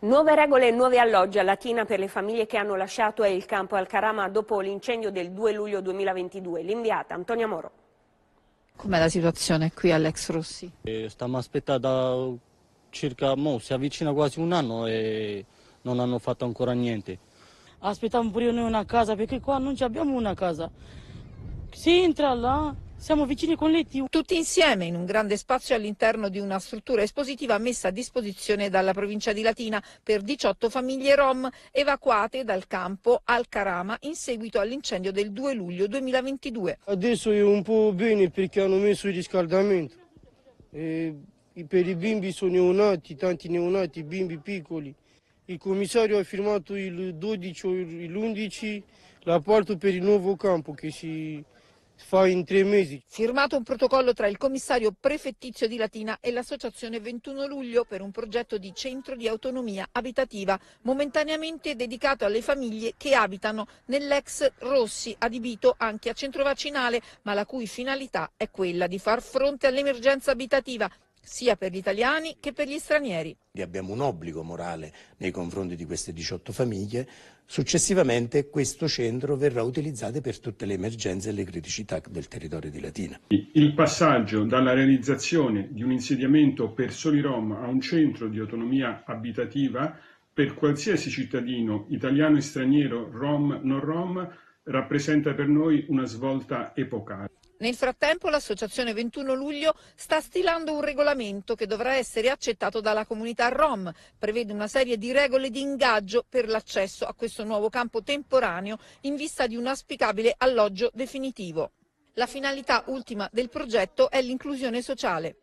Nuove regole e nuovi alloggi a Latina per le famiglie che hanno lasciato il campo Alcarama dopo l'incendio del 2 luglio 2022. L'inviata Antonia Moro. Com'è la situazione qui all'ex Rossi? Eh, stiamo aspettando circa, mo, si avvicina quasi un anno e non hanno fatto ancora niente. Aspettiamo pure noi una casa perché qua non abbiamo una casa. Si entra là, siamo vicini con Letti. Tutti insieme in un grande spazio all'interno di una struttura espositiva messa a disposizione dalla provincia di Latina per 18 famiglie rom evacuate dal campo al Carama in seguito all'incendio del 2 luglio 2022. Adesso è un po' bene perché hanno messo il riscaldamento. E per i bimbi sono neonati, tanti neonati, bimbi piccoli. Il commissario ha firmato il 12 o l'11 l'apporto per il nuovo campo che si Firmato un protocollo tra il commissario prefettizio di Latina e l'associazione 21 luglio per un progetto di centro di autonomia abitativa, momentaneamente dedicato alle famiglie che abitano nell'ex Rossi, adibito anche a centro vaccinale, ma la cui finalità è quella di far fronte all'emergenza abitativa sia per gli italiani che per gli stranieri. Abbiamo un obbligo morale nei confronti di queste 18 famiglie. Successivamente questo centro verrà utilizzato per tutte le emergenze e le criticità del territorio di Latina. Il passaggio dalla realizzazione di un insediamento per soli Rom a un centro di autonomia abitativa per qualsiasi cittadino, italiano e straniero, Rom non Rom, rappresenta per noi una svolta epocale. Nel frattempo l'associazione 21 luglio sta stilando un regolamento che dovrà essere accettato dalla comunità Rom, prevede una serie di regole di ingaggio per l'accesso a questo nuovo campo temporaneo in vista di un auspicabile alloggio definitivo. La finalità ultima del progetto è l'inclusione sociale.